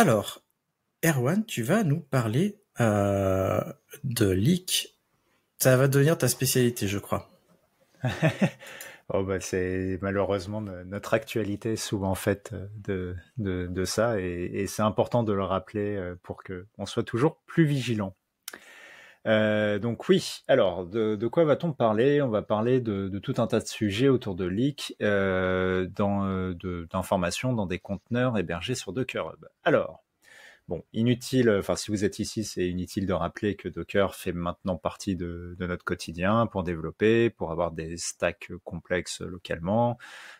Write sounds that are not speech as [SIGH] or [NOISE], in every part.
Alors, Erwan, tu vas nous parler euh, de leak. Ça va devenir ta spécialité, je crois. [LAUGHS] oh bah c'est malheureusement notre actualité souvent faite euh, de, de, ça et, c'est important de le rappeler euh, pour qu'on soit toujours plus vigilant euh, donc oui, alors de, quoi va-t-on parler On va parler de, tout un tas de sujets autour de leak, euh, euh, d'informations dans des conteneurs hébergés sur Docker Hub. Alors, bon, inutile, enfin si vous êtes ici, c'est inutile de rappeler que Docker fait maintenant partie de, de, notre quotidien pour développer, pour avoir des stacks complexes localement,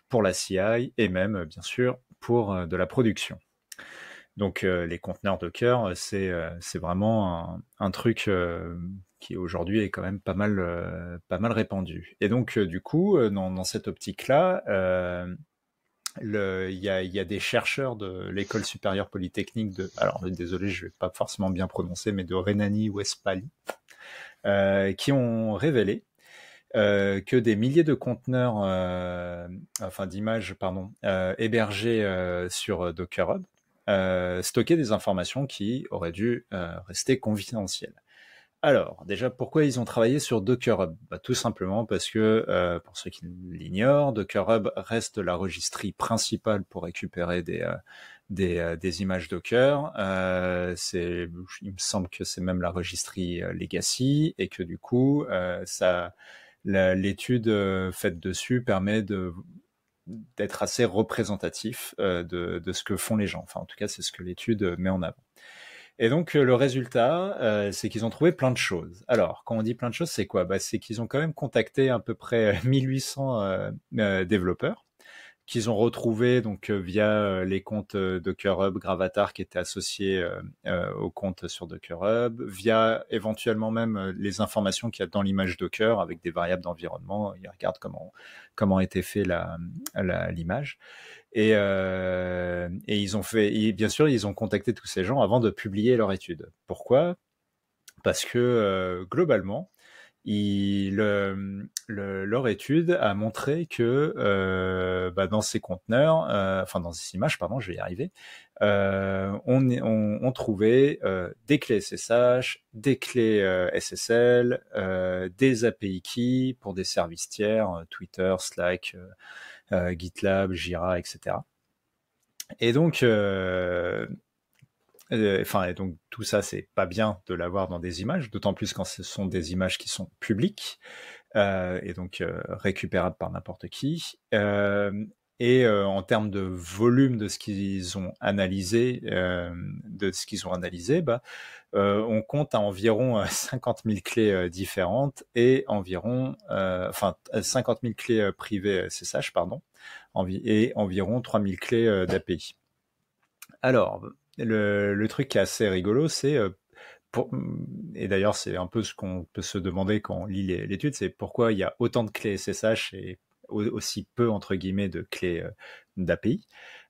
pour la CI et même bien sûr pour de la production. Donc euh, les conteneurs Docker, euh, c'est euh, c'est vraiment un, truc qui aujourd'hui est quand même pas mal pas mal répandu. Et donc du coup, dans, cette optique-là, il y a, des chercheurs de l'école supérieure polytechnique de, alors désolé, je vais pas forcément bien prononcer, mais de Rhénanie-Westphalie, qui ont révélé que des milliers de conteneurs, enfin d'images, pardon, hébergés sur Docker Hub, euh, stocker des informations qui auraient dû euh, rester confidentielles. Alors, déjà, pourquoi ils ont travaillé sur Docker Hub bah, Tout simplement parce que, euh, pour ceux qui l'ignorent, Docker Hub reste la registrie principale pour récupérer des, des, images Docker. il me semble que c'est même la registrie Legacy et que du coup, ça, l'étude faite dessus permet de d'être assez représentatif euh, de, de, ce que font les gens. Enfin, en tout cas, c'est ce que l'étude met en avant. Et donc euh, le résultat, euh, c'est qu'ils ont trouvé plein de choses. Alors, quand on dit plein de choses, c'est quoi bah, C'est qu'ils ont quand même contacté à peu près 1800 développeurs qu'ils ont retrouvé donc euh, via euh, les comptes euh, Docker Hub Gravatar qui étaient associés aux comptes sur Docker Hub, via éventuellement même les informations qu'il y a dans l'image Docker avec des variables d'environnement. Ils regardent comment comment était fait la l'image. Et, et, ils ont fait, et bien sûr, ils ont contacté tous ces gens avant de publier leur étude. Pourquoi Parce que globalement, il le, le, leur étude a montré que euh, bah dans ces conteneurs, euh, enfin dans ces images, pardon, je vais y arriver, euh, on, on, on, trouvait euh, des clés SSH, des clés euh, SSL, des API keys pour des services tiers, Twitter, Slack, GitLab, Jira, etc. Et donc, euh, euh, enfin, donc tout ça, c'est pas bien de l'avoir dans des images, d'autant plus quand ce sont des images qui sont publiques euh, et donc euh, récupérables par n'importe qui. Euh, et euh, en termes de volume de ce qu'ils ont analysé, de ce qu'ils ont analysé, bah, on compte à environ 50 000 [LAUGHS] clés différentes et environ, enfin 50 000 clés privées SSH, pardon, et environ 3 000 clés d'API. Alors, le, truc qui est assez rigolo, c'est euh, et d'ailleurs, c'est un peu ce qu'on peut se demander quand on lit l'étude, c'est pourquoi il y a autant de clés SSH et aussi peu, entre guillemets, de clés euh, d'API.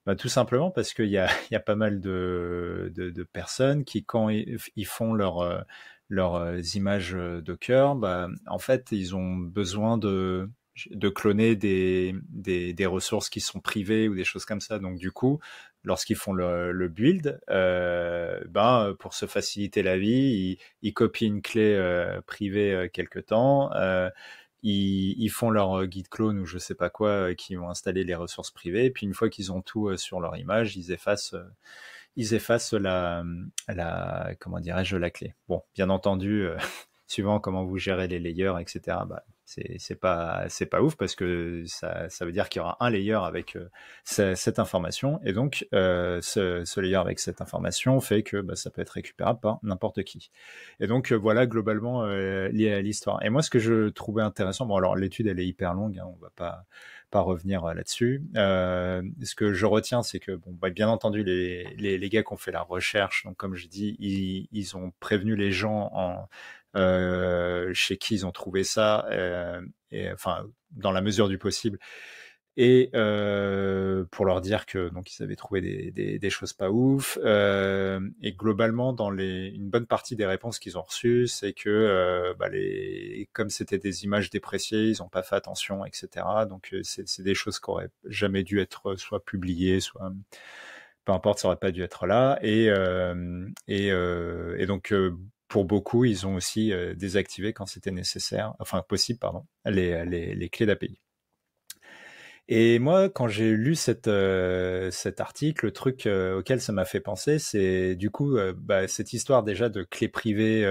Bah, tout simplement parce qu'il y a, [LAUGHS] pas mal de, personnes qui, quand ils font euh, leurs images Docker, bah, en fait, ils ont besoin de, de cloner des, ressources qui sont privées ou des choses comme ça. Donc du coup, lorsqu'ils font le, build, euh, ben, pour se faciliter la vie, ils, copient une clé euh, privée euh, quelque temps. Ils, font leur guide clone ou je sais pas quoi, qui vont installer les ressources privées. puis une fois qu'ils ont tout sur leur image, ils effacent ils effacent la, la comment dirais-je la clé. Bon, bien entendu, [LAUGHS] suivant comment vous gérez les layers, etc c'est pas c'est pas ouf parce que ça, ça veut dire qu'il y aura un layer avec euh, cette information et donc euh, ce, ce, layer avec cette information fait que bah, ça peut être récupérable par n'importe qui et donc euh, voilà globalement lié à l'histoire et moi ce que je trouvais intéressant bon alors l'étude elle est hyper longue hein, on va pas pas revenir là-dessus. Euh, ce que je retiens, c'est que, bon, bah, bien entendu, les, les, les, gars qui ont fait la recherche, donc comme je dis, ils, ils ont prévenu les gens en euh, chez qui ils ont trouvé ça, euh, enfin, dans la mesure du possible et euh, pour leur dire que donc ils avaient trouvé des, choses pas ouf et globalement dans une bonne partie des réponses qu'ils ont reçues c'est que bah, comme c'était des images dépréciées ils n'ont pas fait attention etc donc c'est des choses qui auraient jamais dû être soit publiées soit peu importe ça aurait pas dû être là et, et donc pour beaucoup, ils ont aussi euh, désactivé quand c'était nécessaire, enfin possible, pardon, les, les, les clés d'API. Et moi, quand j'ai lu cette, euh, cet article, le truc euh, auquel ça m'a fait penser, c'est du coup bah, cette histoire déjà de clés privées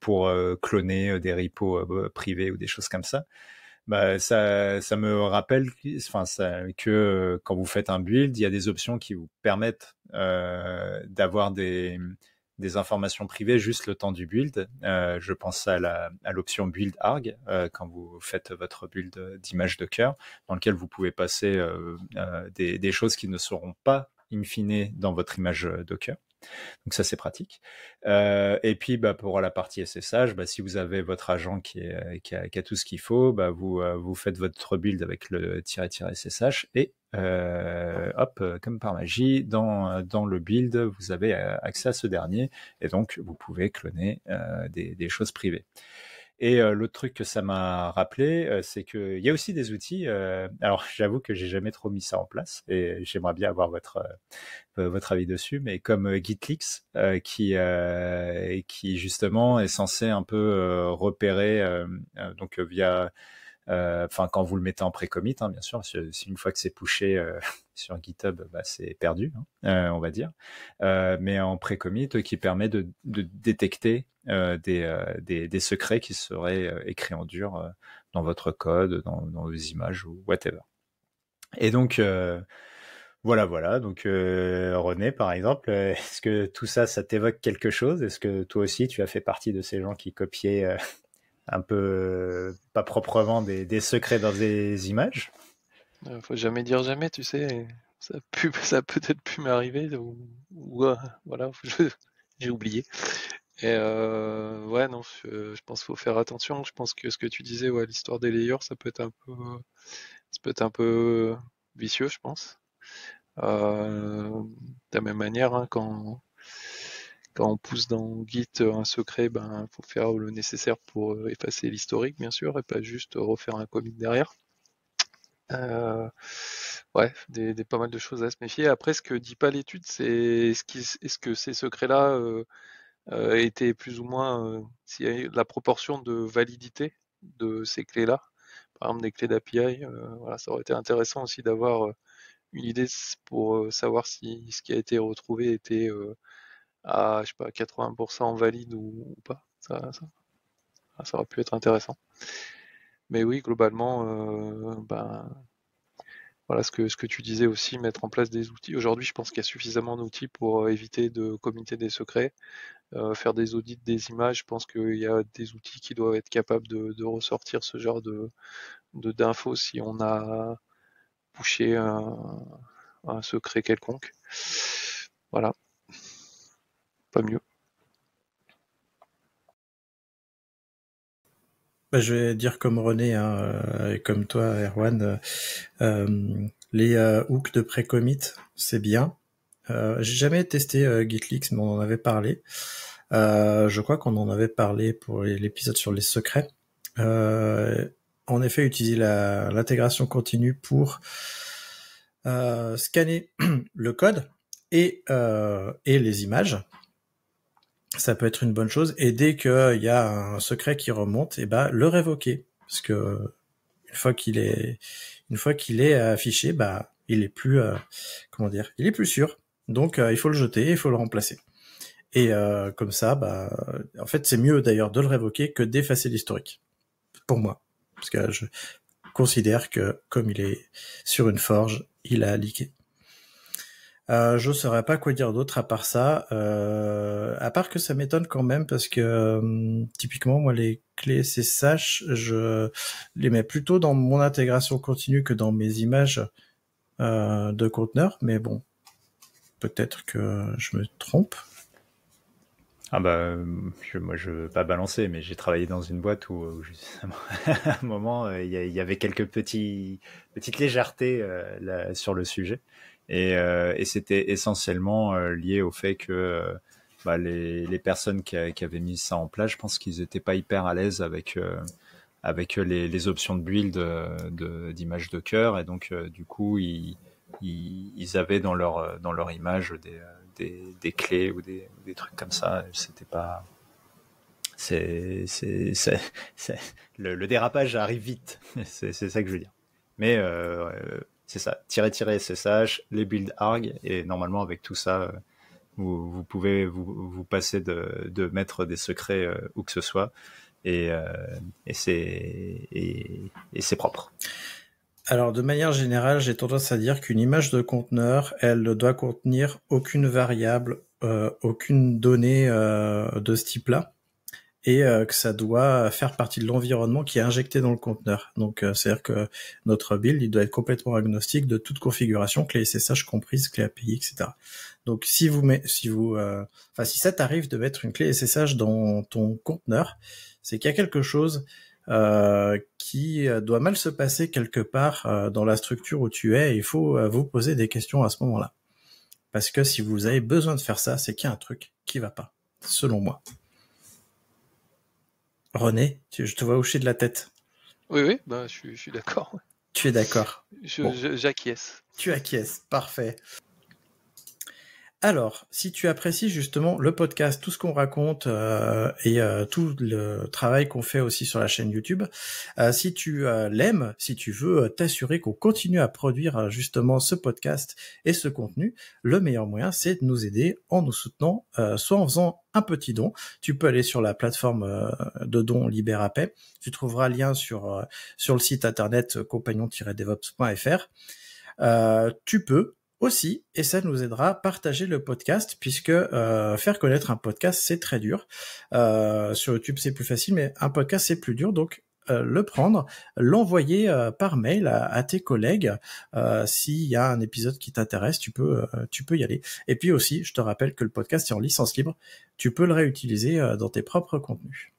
pour, cloner des repos bah, privés ou des choses comme ça. Bah, ça, ça me rappelle ça, que quand vous faites un build, il y a des options qui vous permettent d'avoir des, des informations privées juste le temps du build. Euh, je pense à, l'option build arg euh, quand vous faites votre build d'image Docker, dans lequel vous pouvez passer euh, des, des, choses qui ne seront pas in fine dans votre image Docker. Donc ça, c'est pratique. Euh, et puis bah, pour la partie SSH, bah, si vous avez votre agent qui, euh, a, tout ce qu'il faut, bah, euh, vous, faites votre build avec le -ssh et hop, comme par magie, dans, le build, vous avez accès à ce dernier et donc vous pouvez cloner des choses privées. Et l'autre truc que ça m'a rappelé, euh, c'est qu'il y a aussi des outils. alors, [LAUGHS] j'avoue que j'ai jamais trop mis ça en place et j'aimerais bien avoir votre, votre avis dessus, mais comme Gitlix, qui, qui justement est censé un peu repérer, donc via euh, enfin, quand vous le mettez en pré-commit, hein, bien sûr, si, une fois que c'est pushé euh, [LAUGHS] sur GitHub, bah, c'est perdu, hein, euh, on va dire. mais en pré-commit, qui permet de, détecter des, secrets qui seraient écrits en dur dans votre code, dans, dans, vos images ou whatever. Et donc, voilà, voilà. Donc, René, par exemple, est-ce que tout ça, ça t'évoque quelque chose Est-ce que toi aussi, tu as fait partie de ces gens qui copiaient un peu pas proprement des, secrets dans des images. Euh, faut jamais dire jamais, tu sais. Ça, [LAUGHS] ça peut-être pu m'arriver euh, voilà, [LAUGHS] j'ai oublié. Et euh, ouais, non, je, pense qu'il faut faire attention. Je pense que ce que tu disais, ouais, l'histoire des layers, ça peut être un peu, peut être un peu vicieux, je pense. de la même manière, hein, quand, quand on pousse dans Git un secret, ben faut faire le nécessaire pour euh, effacer l'historique, bien sûr, et pas juste refaire un commit derrière. Euh, ouais, des, des, pas mal de choses à se méfier. Après, ce que dit pas l'étude, c'est est-ce que ces secrets-là euh, euh étaient plus ou moins euh, si la proportion de validité de ces clés-là, par exemple des clés d'API. voilà, ça aurait été intéressant aussi d'avoir une idée pour savoir si ce qui a été retrouvé était à je sais pas, 80% valide ou, pas. Ça, ça, ça, aurait pu être intéressant. Mais oui, globalement, euh, ben, voilà ce que, ce que tu disais aussi, mettre en place des outils. Aujourd'hui, je pense qu'il y a suffisamment d'outils pour euh, éviter de comité des secrets. Euh, faire des audits des images, je pense qu'il y a des outils qui doivent être capables de, ressortir ce genre de d'infos si on a poussé un, un secret quelconque. Voilà mieux. Bah, je vais dire comme René hein, euh, et comme toi, Erwan, euh, euh, les hooks de pré-commit, c'est bien. J'ai jamais testé Gitlix, mais on en avait parlé. je crois qu'on en avait parlé pour l'épisode sur les secrets. en effet, utiliser l'intégration continue pour scanner [CLEARS THROAT] le code et les images ça peut être une bonne chose. Et dès qu'il euh, y a un secret qui remonte, et eh ben, le révoquer. Parce que euh, une fois qu'il est, une fois qu'il est euh, affiché, bah, il est plus, comment dire, il est plus sûr. Donc, il faut le jeter, il faut le remplacer. Et comme ça, bah, en fait, c'est mieux d'ailleurs de le révoquer que d'effacer l'historique. Pour moi. Parce que je considère que, comme il est sur une forge, il a liqué. Euh, je ne saurais pas quoi dire d'autre à part ça. Euh, à part que ça m'étonne quand même parce que euh, typiquement moi les clés SSH, je les mets plutôt dans mon intégration continue que dans mes images de conteneurs. Mais bon, peut-être que je me trompe. Ah bah, moi je veux pas balancer, mais j'ai travaillé dans une boîte où, justement, [LAUGHS] à un moment, il y, avait quelques petits, petites légèretés sur le sujet. Euh, et, c'était essentiellement euh, lié au fait que euh, bah, les, personnes qui, avaient mis ça en place, je pense qu'ils n'étaient pas hyper à l'aise avec avec les, options de build d'image de, cœur. Et donc, du coup, ils, avaient dans leur, dans leur image des, des, clés ou des, trucs comme ça. C'était pas. le, dérapage arrive vite. [LAUGHS] c'est, ça que je veux dire. Mais c'est ça, tirer tirer SSH, les build arg, et normalement avec tout ça, euh, vous, pouvez vous, passer de, mettre des secrets euh, où que ce soit, euh, et, c'est propre. Alors, de manière générale, j'ai tendance à dire qu'une image de conteneur, elle ne doit contenir aucune variable, aucune donnée de ce type-là et euh, que ça doit faire partie de l'environnement qui est injecté dans le conteneur. Donc, euh, c'est-à-dire que notre build, il doit être complètement agnostique de toute configuration, clé SSH comprise, clé API, etc. Donc, si vous, mettez, si vous, euh, si ça t'arrive de mettre une clé SSH dans ton conteneur, c'est qu'il y a quelque chose qui doit mal se passer quelque part dans la structure où tu es. il faut vous poser des questions à ce moment-là, parce que si vous avez besoin de faire ça, c'est qu'il y a un truc qui va pas, selon moi. René, je te vois hocher de la tête. Oui, oui, bah, je, suis d'accord. Tu es d'accord. J'acquiesce. Tu acquiesces, parfait. Alors, si tu apprécies justement le podcast, tout ce qu'on raconte euh, et euh, tout le travail qu'on fait aussi sur la chaîne YouTube, euh, si tu l'aimes, si tu veux t'assurer qu'on continue à produire justement ce podcast et ce contenu, le meilleur moyen, c'est de nous aider en nous soutenant, soit en faisant un petit don. Tu peux aller sur la plateforme de dons Libérapay. Tu trouveras lien sur sur le site internet compagnon-devops.fr. tu peux aussi, et ça nous aidera à partager le podcast, puisque euh, faire connaître un podcast, c'est très dur. Euh, sur YouTube, c'est plus facile, mais un podcast, c'est plus dur. Donc, euh, le prendre, l'envoyer par mail à, à tes collègues. S'il y a un épisode qui t'intéresse, tu peux, tu peux y aller. Et puis aussi, je te rappelle que le podcast est en licence libre. Tu peux le réutiliser dans tes propres contenus.